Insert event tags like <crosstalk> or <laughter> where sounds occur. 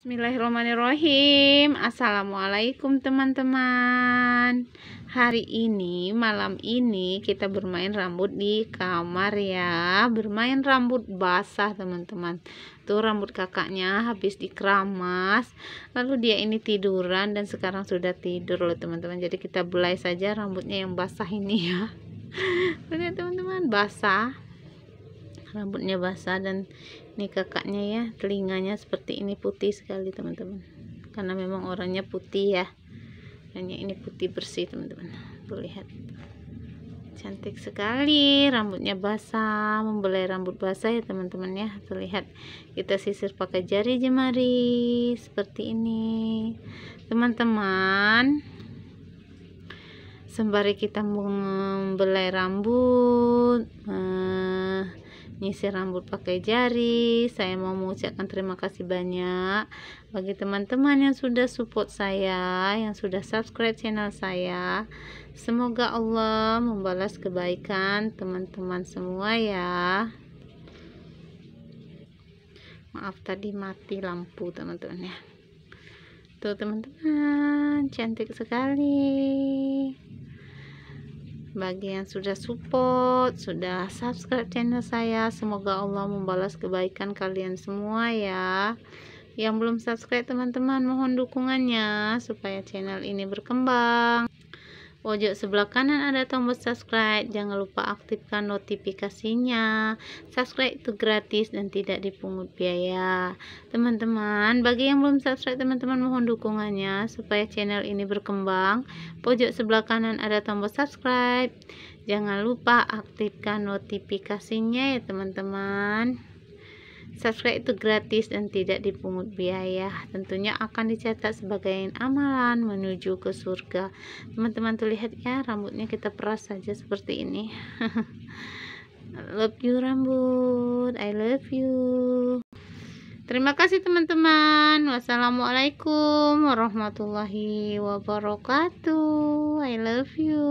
Bismillahirrahmanirrahim Assalamualaikum teman-teman Hari ini, malam ini kita bermain rambut di kamar ya Bermain rambut basah teman-teman Tuh rambut kakaknya habis dikeramas Lalu dia ini tiduran dan sekarang sudah tidur loh teman-teman Jadi kita belai saja rambutnya yang basah ini ya Lihat <laughs> teman-teman basah rambutnya basah dan ini kakaknya ya telinganya seperti ini putih sekali teman-teman karena memang orangnya putih ya hanya ini putih bersih teman-teman tuh lihat cantik sekali rambutnya basah membelai rambut basah ya teman-teman ya terlihat kita sisir pakai jari jemari seperti ini teman-teman sembari kita membelai rambut eh, nyisir rambut pakai jari saya mau mengucapkan terima kasih banyak bagi teman-teman yang sudah support saya yang sudah subscribe channel saya semoga Allah membalas kebaikan teman-teman semua ya maaf tadi mati lampu teman-teman ya tuh teman-teman cantik sekali bagi yang sudah support, sudah subscribe channel saya. Semoga Allah membalas kebaikan kalian semua ya. Yang belum subscribe teman-teman mohon dukungannya supaya channel ini berkembang pojok sebelah kanan ada tombol subscribe jangan lupa aktifkan notifikasinya subscribe itu gratis dan tidak dipungut biaya teman-teman bagi yang belum subscribe teman-teman mohon dukungannya supaya channel ini berkembang pojok sebelah kanan ada tombol subscribe jangan lupa aktifkan notifikasinya ya teman-teman Subscribe itu gratis dan tidak dipungut biaya. Tentunya akan dicatat sebagai amalan menuju ke surga. Teman-teman tuh lihat ya, rambutnya kita peras saja seperti ini. <laughs> love you rambut. I love you. Terima kasih teman-teman. Wassalamualaikum warahmatullahi wabarakatuh. I love you.